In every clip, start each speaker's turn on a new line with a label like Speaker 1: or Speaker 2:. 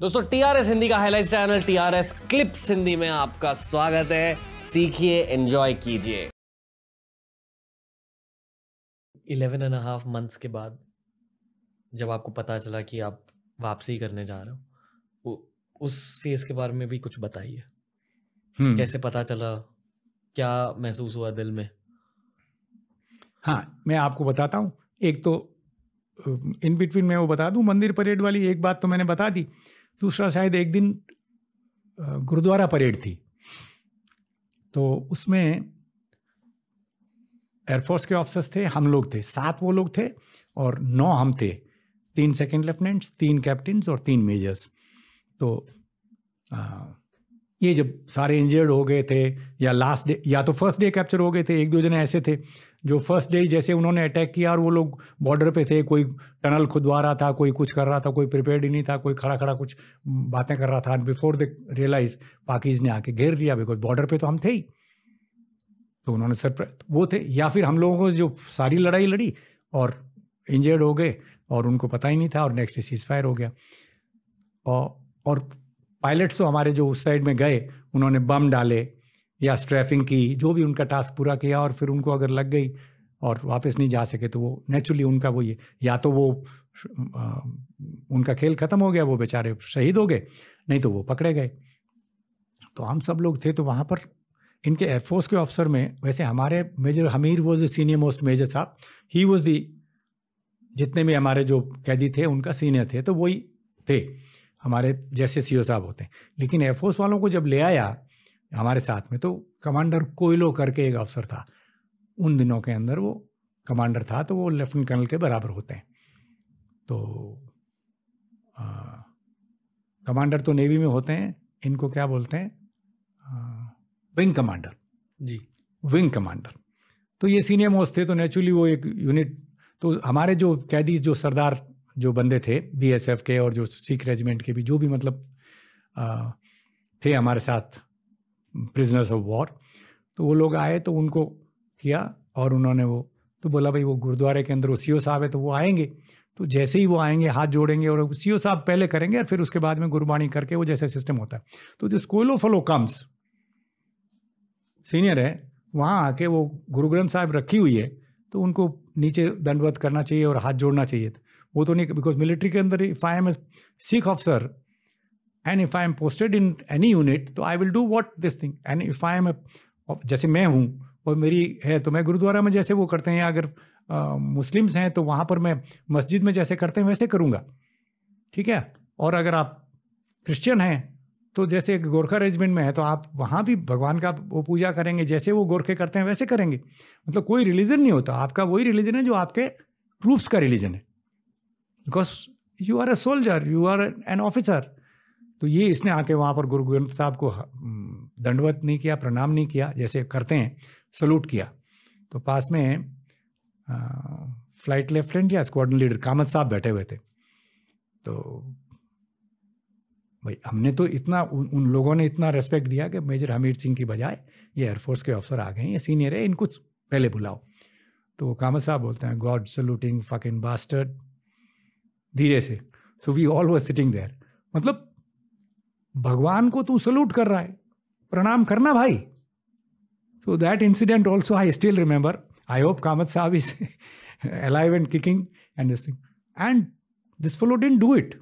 Speaker 1: दोस्तों टीआरएस हिंदी का highlight channel TRS clips Hindi में आपका स्वागत है सीखिए एंजॉय कीजिए इलेवन एंड हाफ मंथ्स के बाद जब आपको पता चला कि आप वापसी करने जा रहे हो उस फेज के बारे में भी कुछ बताइए हम्म। कैसे पता चला क्या महसूस हुआ दिल में हाँ मैं आपको बताता हूँ एक तो इन बिटवीन मैं वो बता दूँ मंदिर परेड वाली एक बात तो मैंने बता दी दूसरा शायद एक दिन गुरुद्वारा परेड थी तो उसमें एयरफोर्स के ऑफिसर्स थे हम लोग थे सात वो लोग थे और नौ हम थे तीन सेकंड लेफ्टिनेंट्स तीन कैप्टन और तीन मेजर्स तो आ, ये जब सारे इंजर्ड हो गए थे या लास्ट डे या तो फर्स्ट डे कैप्चर हो गए थे एक दो जने ऐसे थे जो फर्स्ट डे जैसे उन्होंने अटैक किया और वो लोग बॉर्डर पे थे कोई टनल खुदवा रहा था कोई कुछ कर रहा था कोई प्रिपेयर्ड ही नहीं था कोई खड़ा खड़ा कुछ बातें कर रहा था and before the realise Pakis ने आके घेर लिया बिकॉज बॉर्डर पर तो हम थे ही तो उन्होंने सरप्राइज वो थे या फिर हम लोगों को जो सारी लड़ाई लड़ी और इंजर्ड हो गए और उनको पता ही नहीं था और नेक्स्ट डे सीज फायर हो गया और पायलट्स तो हमारे जो उस साइड में गए उन्होंने बम डाले या स्ट्रैफिंग की जो भी उनका टास्क पूरा किया और फिर उनको अगर लग गई और वापस नहीं जा सके तो वो नेचुरली उनका वो ये या तो वो आ, उनका खेल ख़त्म हो गया वो बेचारे शहीद हो गए नहीं तो वो पकड़े गए तो हम सब लोग थे तो वहाँ पर इनके एयरफोर्स के ऑफिसर में वैसे हमारे major Hamir was the senior most major साहब ही वॉज दी जितने भी हमारे जो कैदी थे उनका सीनियर थे तो वही थे हमारे जैसे सी e साहब होते हैं लेकिन एयरफोर्स वालों को जब ले आया हमारे साथ में तो कमांडर कोयलो करके एक अफसर था उन दिनों के अंदर वो कमांडर था तो वो लेफ्टिनेंट कर्नल के बराबर होते हैं तो आ, कमांडर तो नेवी में होते हैं इनको क्या बोलते हैं आ, wing commander ji wing commander तो ये सीनियर मोस्ट थे तो नेचुरली वो एक यूनिट तो हमारे जो कैदी जो सरदार जो बंदे थे बीएसएफ के और जो सिख रेजिमेंट के भी जो भी मतलब आ, थे हमारे साथ प्रिजनर्स ऑफ वॉर तो वो लोग आए तो उनको किया और उन्होंने वो तो बोला भाई वो गुरुद्वारे के अंदर वो सी साहब है तो वो आएंगे तो जैसे ही वो आएंगे हाथ जोड़ेंगे और सी ओ साहब पहले करेंगे और फिर उसके बाद में गुरबाणी करके वो जैसे सिस्टम होता है तो जो school of fellow comes senior है वहाँ आके वो गुरु ग्रंथ साहब रखी हुई है तो उनको नीचे दंडवत करना चाहिए और हाथ जोड़ना चाहिए वो तो नहीं बिकॉज मिलिट्री के अंदर if I am a Sikh officer and if I am posted in any unit तो I will do what this thing and if I am जैसे मैं हूँ और मेरी है तो मैं गुरुद्वारा में जैसे वो करते हैं अगर मुस्लिम्स हैं तो वहाँ पर मैं मस्जिद में जैसे करते हैं वैसे करूँगा ठीक है और अगर आप क्रिश्चियन हैं तो जैसे गोरखा रेजिमेंट में है तो आप वहाँ भी भगवान का वो पूजा करेंगे जैसे वो गोरखे करते हैं वैसे करेंगे मतलब कोई रिलीजन नहीं होता आपका वही रिलीजन है जो आपके प्रूफ्स का रिलीजन है because you are a soldier you are an officer तो ये इसने आके वहाँ पर गुरु ग्रंथ साहब को हम्म, दंडवत नहीं किया प्रणाम नहीं किया जैसे करते हैं सल्यूट किया तो पास में आ, फ्लाइट लेफ्टिनेंट या स्क्वाडन लीडर कामत साहब बैठे हुए थे तो भाई हमने तो इतना उन, उन लोगों ने इतना रेस्पेक्ट दिया कि मेजर हमीर सिंह की बजाय ये एयरफोर्स के अफसर आ गए हैं ये सीनियर है इनको पहले बुलाओ तो कामत साहब बोलते हैं god saluting fuck in bastard धीरे से so we all were sitting there मतलब भगवान को तू सल्यूट कर रहा है प्रणाम करना भाई so that incident also I still remember I hope Kamath साहब is alive and kicking and this thing and this fellow didn't do it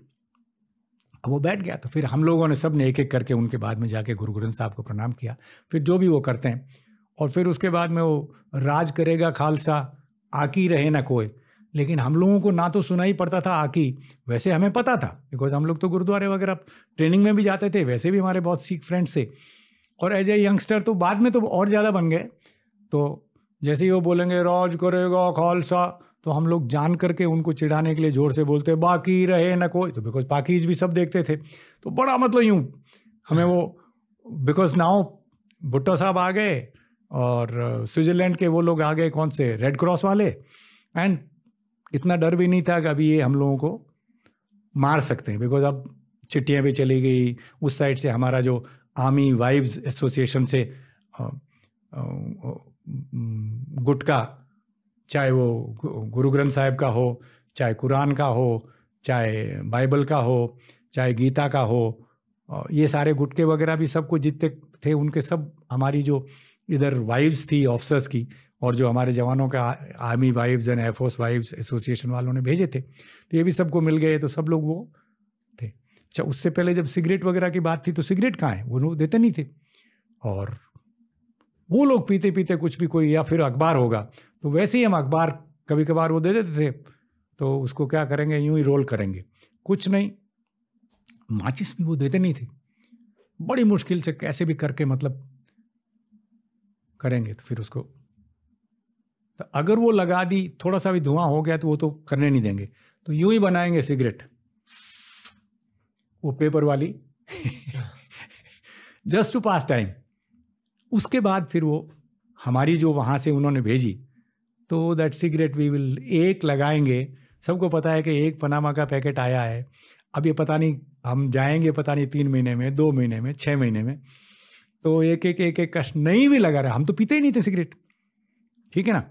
Speaker 1: वो बैठ गया तो फिर हम लोगों ने सब ने एक एक करके उनके बाद में जाके गुरु ग्रंथ साहब को प्रणाम किया फिर जो भी वो करते हैं और फिर उसके बाद में वो राज करेगा खालसा आकी रहे ना कोई लेकिन हम लोगों को ना तो सुना ही पड़ता था आकी वैसे हमें पता था बिकॉज हम लोग तो गुरुद्वारे वगैरह ट्रेनिंग में भी जाते थे वैसे भी हमारे बहुत सिख फ्रेंड्स थे और एज ए यंगस्टर तो बाद में तो और ज़्यादा बन गए तो जैसे ही वो बोलेंगे रोज करेगा खालसा तो हम लोग जान करके उनको चिढ़ाने के लिए ज़ोर से बोलते बाकी रहे न कोई तो बिकॉज पाकिज भी सब देखते थे तो बड़ा मतलब यूँ हमें वो बिकॉज नाउ भुट्टो साहब आ गए और स्विट्ज़रलैंड के वो लोग आ गए कौन से रेड क्रॉस वाले एंड इतना डर भी नहीं था कि अभी ये हम लोगों को मार सकते हैं बिकॉज अब चिट्ठियाँ भी चली गई उस साइड से हमारा जो आर्मी वाइव्स एसोसिएशन से गुटका चाहे वो गुरु ग्रंथ साहिब का हो चाहे कुरान का हो चाहे बाइबल का हो चाहे गीता का हो ये सारे गुटके वगैरह भी सबको जितने थे उनके सब हमारी जो इधर वाइव्स थी ऑफिसर्स की और जो हमारे जवानों का army wives and air force wives association वालों ने भेजे थे तो ये भी सबको मिल गए तो सब लोग वो थे अच्छा उससे पहले जब सिगरेट वगैरह की बात थी तो सिगरेट कहाँ है वो लोग देते नहीं थे और वो लोग पीते पीते कुछ भी कोई या फिर अखबार होगा तो वैसे ही हम अखबार कभी कभार वो दे देते थे तो उसको क्या करेंगे यूं ही रोल करेंगे कुछ नहीं माचिस भी वो देते नहीं थे बड़ी मुश्किल से कैसे भी करके मतलब करेंगे तो फिर उसको तो अगर वो लगा दी थोड़ा सा भी धुआं हो गया तो वो तो करने नहीं देंगे तो यूं ही बनाएंगे सिगरेट वो पेपर वाली जस्ट टू पास टाइम उसके बाद फिर वो हमारी जो वहाँ से उन्होंने भेजी तो दैट सिगरेट वी विल एक लगाएंगे सबको पता है कि एक पनामा का पैकेट आया है अब ये पता नहीं हम जाएंगे पता नहीं तीन महीने में दो महीने में छः महीने में तो एक एक एक एक कष्ट नहीं भी लगा रहा हम तो पीते ही नहीं थे सिगरेट ठीक है ना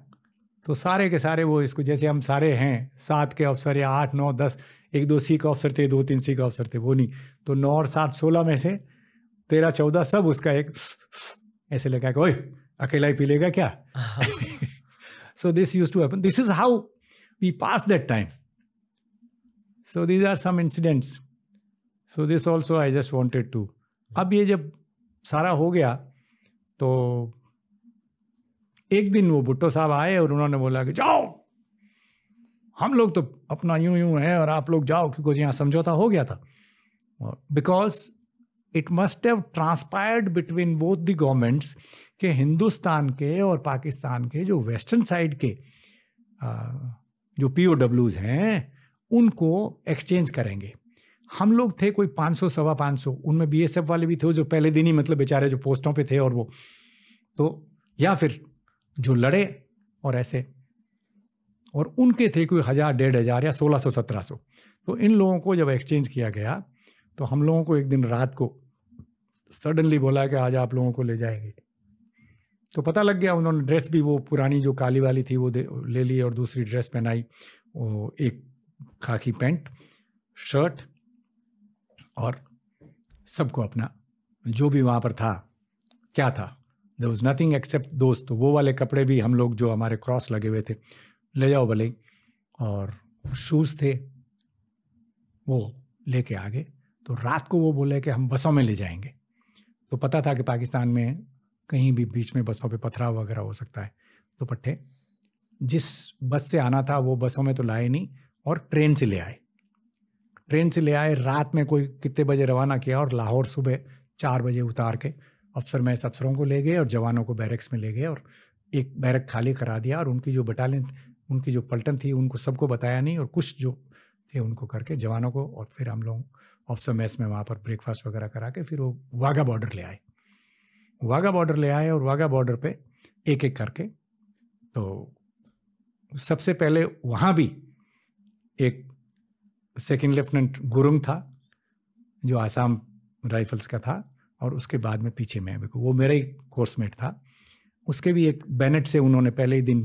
Speaker 1: तो सारे के सारे वो इसको जैसे हम सारे हैं सात के अफसर या आठ नौ दस एक दो सी के अफसर थे दो तीन सी के अफसर थे वो नहीं तो नौ और सात सोलह में से तेरह चौदह सब उसका एक ऐसे लगा कि अकेला ही पीलेगा क्या so this use to happen this is how we pass that time so these are some incidents so this also I just wanted to अब ये जब सारा हो गया तो एक दिन वो भुट्टो साहब आए और उन्होंने बोला कि जाओ हम लोग तो अपना यूं यूं है और आप लोग जाओ क्योंकि यहाँ समझौता हो गया था because it must have transpired between both the governments के हिंदुस्तान के और पाकिस्तान के जो वेस्टर्न साइड के जो पी हैं उनको एक्सचेंज करेंगे हम लोग थे कोई 500 सवा सौ उनमें बी वाले भी थे जो पहले दिन ही मतलब बेचारे जो पोस्टों पे थे और वो तो या फिर जो लड़े और ऐसे और उनके थे कोई हज़ार डेढ़ हज़ार या सोलह सौ सत्रह सौ तो इन लोगों को जब एक्सचेंज किया गया तो हम लोगों को एक दिन रात को सडनली बोला कि आज आप लोगों को ले जाएंगे तो पता लग गया उन्होंने ड्रेस भी वो पुरानी जो काली वाली थी वो ले ली और दूसरी ड्रेस पहनाई वो एक खाकी पैंट शर्ट और सबको अपना जो भी वहाँ पर था क्या था द वॉज नथिंग एक्सेप्ट दोस्त वो वाले कपड़े भी हम लोग जो हमारे क्रॉस लगे हुए थे ले जाओ भले ही और शूज़ थे वो लेके आ गए तो रात को वो बोले कि हम बसों में ले जाएंगे तो पता था कि पाकिस्तान में कहीं भी बीच में बसों पे पथराव वगैरह हो सकता है तो पट्टे जिस बस से आना था वो बसों में तो लाए नहीं और ट्रेन से ले आए ट्रेन से ले आए रात में कोई कितने बजे रवाना किया और लाहौर सुबह चार बजे उतार के अफसर महस अफसरों को ले गए और जवानों को बैरक्स में ले गए और एक बैरक खाली करा दिया और उनकी जो बटालियन उनकी जो पलटन थी उनको सबको बताया नहीं और कुछ जो थे उनको करके जवानों को और फिर हम लोग ऑफिसर मैस में वहाँ पर ब्रेकफास्ट वगैरह करा के फिर वो वाघा बॉर्डर ले आए वाघा बॉर्डर ले आए और वाघा बॉर्डर पे एक एक करके तो सबसे पहले वहाँ भी एक सेकंड लेफ्टिनेंट गुरुंग था जो आसाम राइफल्स का था और उसके बाद में पीछे मैं वो मेरा ही कोर्समेट था उसके भी एक बैनेट से उन्होंने पहले ही दिन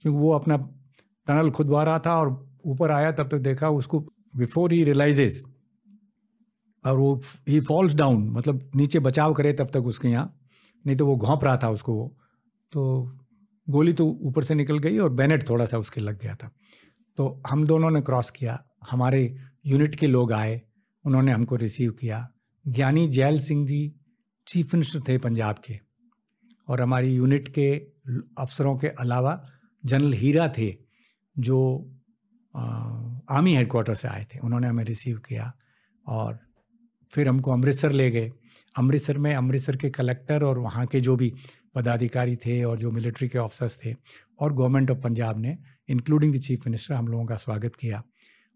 Speaker 1: क्योंकि वो अपना टनल खुदवा रहा था और ऊपर आया तब तो देखा उसको बिफोर ही रियलाइजेज और वो ही फॉल्स डाउन मतलब नीचे बचाव करे तब तक उसके यहाँ नहीं तो वो घोंप रहा था उसको वो तो गोली तो ऊपर से निकल गई और बैनेट थोड़ा सा उसके लग गया था तो हम दोनों ने क्रॉस किया हमारे यूनिट के लोग आए उन्होंने हमको रिसीव किया ज्ञानी जैल सिंह जी चीफ मिनिस्टर थे पंजाब के और हमारी यूनिट के अफसरों के अलावा जनरल हीरा थे जो आर्मी हेडकोार्टर से आए थे उन्होंने हमें रिसीव किया और फिर हमको अमृतसर ले गए अमृतसर में अमृतसर के कलेक्टर और वहाँ के जो भी पदाधिकारी थे और जो मिलिट्री के ऑफिसर्स थे और गवर्नमेंट ऑफ पंजाब ने इंक्लूडिंग द चीफ मिनिस्टर हम लोगों का स्वागत किया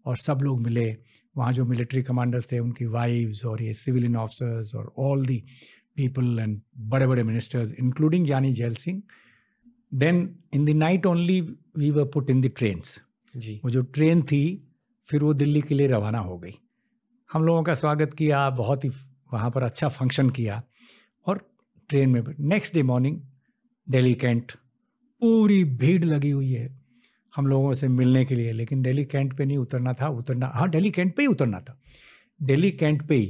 Speaker 1: और सब लोग मिले वहाँ जो मिलिट्री कमांडर्स थे उनकी वाइफ्स और ये सिविलियन ऑफिसर्स और ऑल दी पीपल एंड बड़े बड़े ministers including Giani Zail Singh then in the night only we were put in the trains जी वो जो ट्रेन थी फिर वो दिल्ली के लिए रवाना हो गई हम लोगों का स्वागत किया बहुत ही वहाँ पर अच्छा फंक्शन किया और ट्रेन में next day morning Delhi cantt पूरी भीड़ लगी हुई है हम लोगों से मिलने के लिए लेकिन दिल्ली कैंट पे नहीं उतरना था उतरना हाँ दिल्ली कैंट पे ही उतरना था दिल्ली कैंट पे ही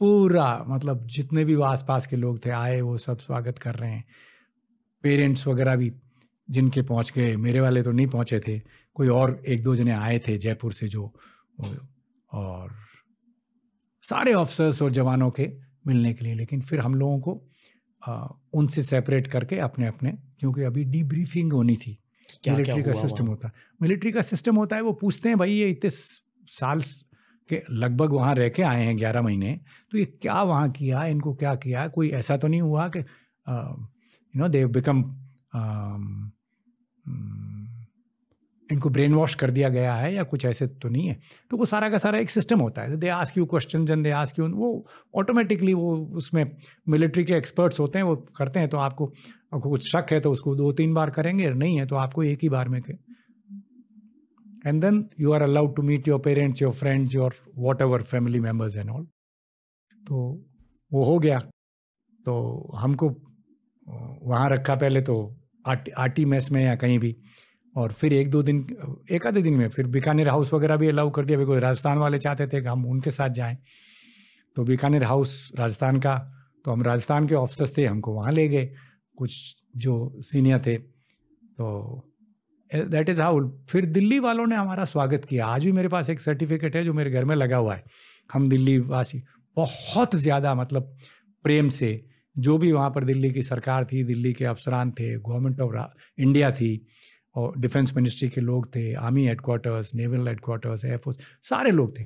Speaker 1: पूरा मतलब जितने भी आस पास के लोग थे आए वो सब स्वागत कर रहे हैं पेरेंट्स वगैरह भी जिनके पहुंच गए मेरे वाले तो नहीं पहुंचे थे कोई और एक दो जने आए थे जयपुर से जो और सारे ऑफिसर्स और जवानों के मिलने के लिए लेकिन फिर हम लोगों को उनसे सेपरेट करके अपने अपने क्योंकि अभी डीब्रीफिंग होनी थी मिलिट्री का सिस्टम होता है मिलिट्री का सिस्टम होता है वो पूछते हैं भाई ये इतने साल के लगभग वहाँ रह के आए हैं ग्यारह महीने तो ये क्या वहाँ किया इनको क्या किया कोई ऐसा तो नहीं हुआ कि यू नो दे बिकम इनको ब्रेन वॉश कर दिया गया है या कुछ ऐसे तो नहीं है तो वो सारा का सारा एक सिस्टम होता है दे आस्क यू क्वेश्चन जन दे आस्क यू वो ऑटोमेटिकली वो उसमें मिलिट्री के एक्सपर्ट्स होते हैं वो करते हैं तो आपको आपको कुछ शक है तो उसको दो तीन बार करेंगे नहीं है तो आपको एक ही बार में and then you are allowed to meet your parents your friends your whatever family members and all तो वो हो गया तो हमको वहाँ रखा पहले तो आर आटी मेस में या कहीं भी और फिर एक दो दिन एक आधे दिन में फिर बीकानेर हाउस वगैरह भी अलाउ कर दिया बिकॉज राजस्थान वाले चाहते थे कि हम उनके साथ जाएं तो बीकानेर हाउस राजस्थान का तो हम राजस्थान के ऑफिसर्स थे हमको वहाँ ले गए कुछ जो सीनियर थे तो दैट इज़ हाउ फिर दिल्ली वालों ने हमारा स्वागत किया आज भी मेरे पास एक सर्टिफिकेट है जो मेरे घर में लगा हुआ है हम दिल्ली वासी बहुत ज़्यादा मतलब प्रेम से जो भी वहाँ पर दिल्ली की सरकार थी दिल्ली के अफसरान थे गवर्नमेंट ऑफ इंडिया थी और डिफेंस मिनिस्ट्री के लोग थे army headquarters naval headquarters air force सारे लोग थे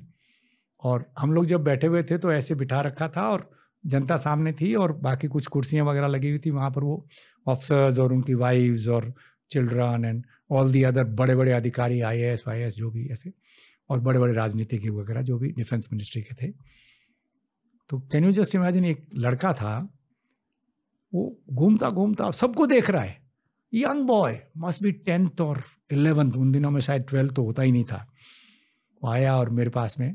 Speaker 1: और हम लोग जब बैठे हुए थे तो ऐसे बिठा रखा था और जनता सामने थी और बाकी कुछ कुर्सियाँ वगैरह लगी हुई थी वहाँ पर वो ऑफिसर्स और उनकी वाइफ्स और children and all the other बड़े बड़े अधिकारी आई एस वाई एस जो भी ऐसे और बड़े बड़े राजनीतिज्ञ वगैरह जो भी डिफेंस मिनिस्ट्री के थे तो कैन यू जस्ट इमेजिन एक लड़का था वो घूमता घूमता सबको देख रहा है young boy must be tenth और इलेवेंथ उन दिनों में शायद ट्वेल्थ तो होता ही नहीं था वो आया और मेरे पास में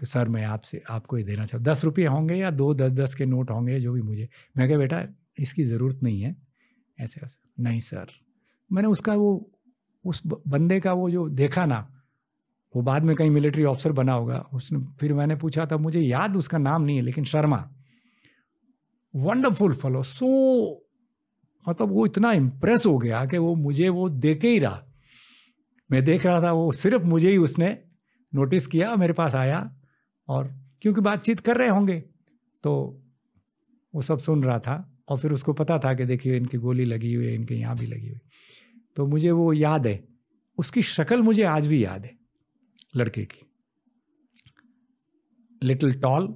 Speaker 1: कि सर मैं आपसे आपको ये देना चाहूँ दस रुपये होंगे या दो दस दस के नोट होंगे जो भी मुझे मैं कह बेटा इसकी ज़रूरत नहीं है ऐसे वैसे नहीं सर मैंने उसका वो उस बंदे का वो जो देखा ना वो बाद में कहीं मिलिट्री ऑफिसर बना होगा उसने फिर मैंने पूछा था मुझे याद उसका नाम नहीं है लेकिन शर्मा वंडरफुल फलो सो मतलब वो इतना इम्प्रेस हो गया कि वो मुझे वो देखे ही रहा मैं देख रहा था वो सिर्फ मुझे ही उसने नोटिस किया मेरे पास आया और क्योंकि बातचीत कर रहे होंगे तो वो सब सुन रहा था और फिर उसको पता था कि देखिए इनकी गोली लगी हुई है इनके यहाँ भी लगी हुई तो मुझे वो याद है उसकी शक्ल मुझे आज भी याद है लड़के की little tall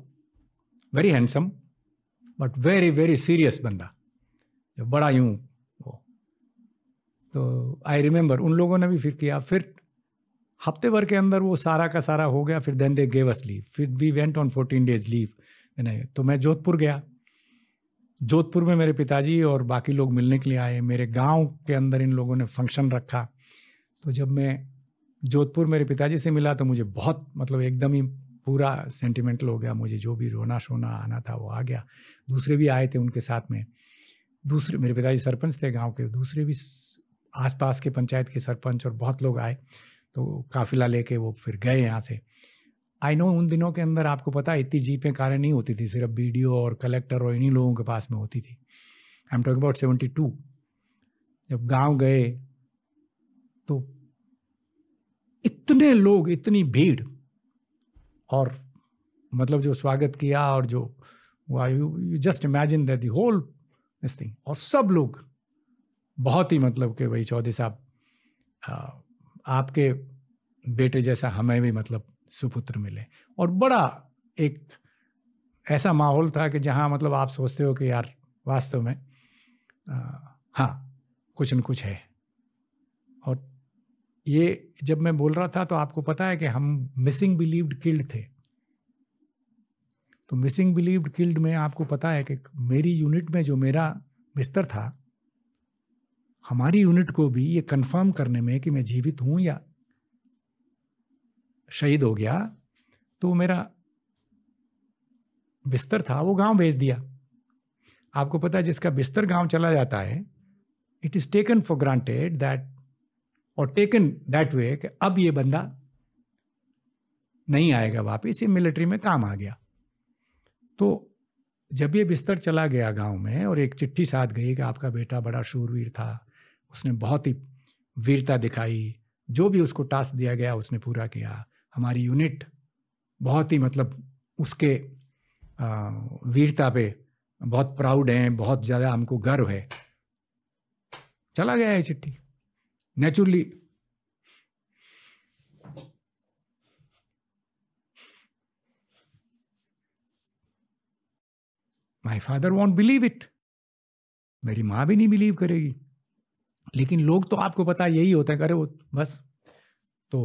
Speaker 1: very handsome but very very serious बंदा बड़ा यूं वो तो आई रिमेंबर उन लोगों ने भी फिर किया फिर हफ्ते भर के अंदर वो सारा का सारा हो गया फिर then they gave us leave फिर we went on fourteen days leave तो मैं जोधपुर गया जोधपुर में मेरे पिताजी और बाकी लोग मिलने के लिए आए मेरे गांव के अंदर इन लोगों ने फंक्शन रखा तो जब मैं जोधपुर मेरे पिताजी से मिला तो मुझे बहुत मतलब एकदम ही पूरा सेंटिमेंटल हो गया मुझे जो भी रोना शोना आना था वो आ गया दूसरे भी आए थे उनके साथ में दूसरे मेरे पिताजी सरपंच थे गांव के दूसरे भी आसपास के पंचायत के सरपंच और बहुत लोग आए तो काफिला लेके वो फिर गए यहाँ से आई नो उन दिनों के अंदर आपको पता है इतनी जीपें कारें नहीं होती थी सिर्फ बी और कलेक्टर और इन्हीं लोगों के पास में होती थी I am talk about seventy two जब गांव गए तो इतने लोग इतनी भीड़ और मतलब जो स्वागत किया और जो you just imagine that the whole this thing और सब लोग बहुत ही मतलब कि भाई चौधरी साहब आपके बेटे जैसा हमें भी मतलब सुपुत्र मिले और बड़ा एक ऐसा माहौल था कि जहाँ मतलब आप सोचते हो कि यार वास्तव में आ, हाँ कुछ न कुछ है और ये जब मैं बोल रहा था तो आपको पता है कि हम मिसिंग बिलीव्ड किल्ड थे तो मिसिंग बिलीव्ड किल्ड में आपको पता है कि मेरी यूनिट में जो मेरा बिस्तर था हमारी यूनिट को भी ये कंफर्म करने में कि मैं जीवित हूँ या शहीद हो गया तो मेरा बिस्तर था वो गांव भेज दिया आपको पता है जिसका बिस्तर गांव चला जाता है it is taken for granted that और टेकन दैट वे कि अब ये बंदा नहीं आएगा वापस ये मिलिट्री में काम आ गया तो जब ये बिस्तर चला गया गांव में और एक चिट्ठी साथ गई कि आपका बेटा बड़ा शूरवीर था उसने बहुत ही वीरता दिखाई जो भी उसको टास्क दिया गया उसने पूरा किया हमारी यूनिट बहुत ही मतलब उसके वीरता पे बहुत प्राउड हैं बहुत ज़्यादा हमको गर्व है चला गया ये चिट्ठी naturally my father won't believe it मेरी माँ भी नहीं बिलीव करेगी लेकिन लोग तो आपको पता यही होता है करे वो बस तो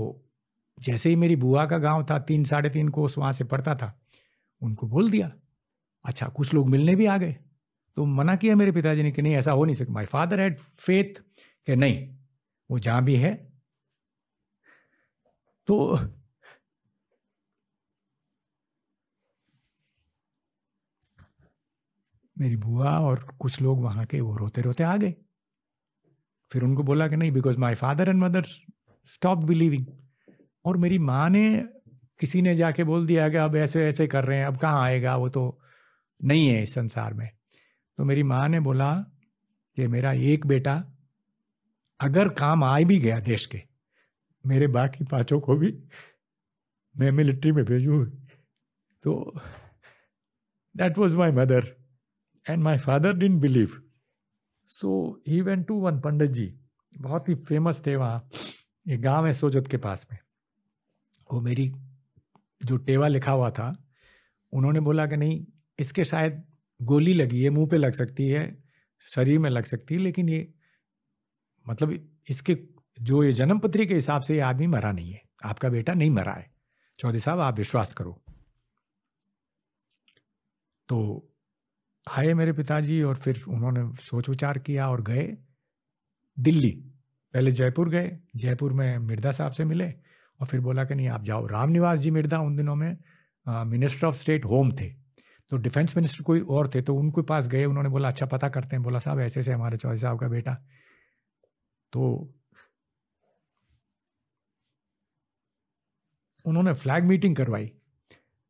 Speaker 1: जैसे ही मेरी बुआ का गांव था तीन साढ़े तीन कोस वहाँ से पड़ता था उनको बोल दिया अच्छा कुछ लोग मिलने भी आ गए तो मना किया मेरे पिताजी ने कि नहीं ऐसा हो नहीं सकता माई फादर हैड फेथ कि नहीं वो जहाँ भी है तो मेरी बुआ और कुछ लोग वहाँ के वो रोते रोते आ गए फिर उनको बोला कि नहीं because my father and mother stop believing और मेरी माँ ने किसी ने जाके बोल दिया कि अब ऐसे ऐसे कर रहे हैं अब कहाँ आएगा वो तो नहीं है इस संसार में तो मेरी माँ ने बोला कि मेरा एक बेटा अगर काम आ भी गया देश के मेरे बाकी पाँचों को भी मैं मिलिट्री में भेजूँ तो that was my mother and my father didn't believe so he went to one pandit ji बहुत ही फेमस थे वहाँ ये गांव है सोजत के पास में वो मेरी जो टेवा लिखा हुआ था उन्होंने बोला कि नहीं इसके शायद गोली लगी है मुंह पे लग सकती है शरीर में लग सकती है लेकिन ये मतलब इसके जो ये जन्मपत्री के हिसाब से ये आदमी मरा नहीं है आपका बेटा नहीं मरा है चौधरी साहब आप विश्वास करो तो आए मेरे पिताजी और फिर उन्होंने सोच विचार किया और गए दिल्ली पहले जयपुर गए जयपुर में मिर्दा साहब से मिले और फिर बोला कि नहीं आप जाओ राम निवास जी मिर्दा उन दिनों में मिनिस्टर ऑफ स्टेट होम थे तो डिफेंस मिनिस्टर कोई और थे तो उनके पास गए उन्होंने बोला अच्छा पता करते हैं बोला साहब ऐसे ऐसे हमारे चौधरी साहब का बेटा तो उन्होंने फ्लैग मीटिंग करवाई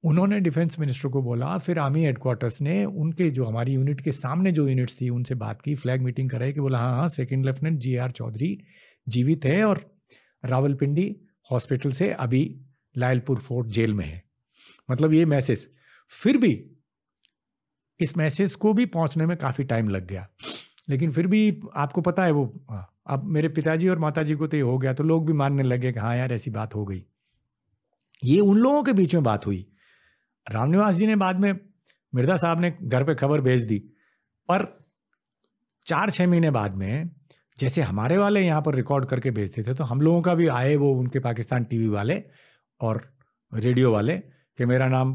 Speaker 1: उन्होंने डिफेंस मिनिस्टर को बोला फिर आर्मी हेडक्वार्टर्स ने उनके जो हमारी यूनिट के सामने जो यूनिट्स थी उनसे बात की फ्लैग मीटिंग कराई कि बोला हाँ हाँ second lieutenant G R Chaudhary जीवित है और रावलपिंडी हॉस्पिटल से अभी लायलपुर फोर्ट जेल में है मतलब ये मैसेज फिर भी इस मैसेज को भी पहुंचने में काफ़ी टाइम लग गया लेकिन फिर भी आपको पता है वो हाँ, अब मेरे पिताजी और माताजी को तो ये हो गया तो लोग भी मानने लगे कि हाँ यार ऐसी बात हो गई ये उन लोगों के बीच में बात हुई रामनिवास जी ने बाद में मिर्जा साहब ने घर पे खबर भेज दी पर चार छः महीने बाद में जैसे हमारे वाले यहाँ पर रिकॉर्ड करके भेजते थे तो हम लोगों का भी आए वो उनके पाकिस्तान टीवी वाले और रेडियो वाले कि मेरा नाम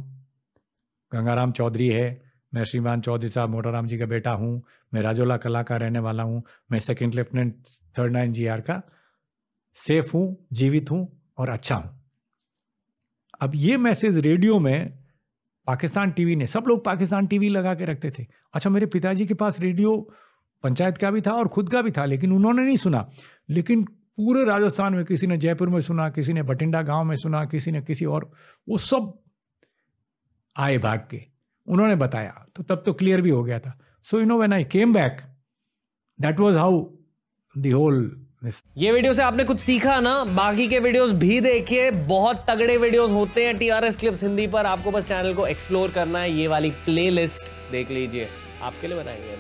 Speaker 1: गंगाराम चौधरी है मैं श्रीमान चौधरी साहब मोटाराम जी का बेटा हूँ मैं राजोला कला का रहने वाला हूँ मैं second lieutenant third nine G R का सेफ हूँ जीवित हूँ और अच्छा हूँ अब ये मैसेज रेडियो में पाकिस्तान टीवी ने सब लोग पाकिस्तान टीवी लगा के रखते थे अच्छा मेरे पिताजी के पास रेडियो पंचायत का भी था और खुद का भी था लेकिन उन्होंने नहीं सुना लेकिन पूरे राजस्थान में किसी ने जयपुर में सुना किसी ने बठिंडा गांव में सुना किसी ने किसी और वो सब आए भाग के उन्होंने बताया तो तब तो क्लियर भी हो गया था so you know when I came back that was how the whole ये वीडियो से आपने कुछ सीखा ना बाकी के वीडियोस भी देखिए बहुत तगड़े वीडियोस होते हैं टीआरएस क्लिप्स हिंदी पर आपको बस चैनल को एक्सप्लोर करना है ये वाली प्लेलिस्ट देख लीजिए आपके लिए बनाएंगे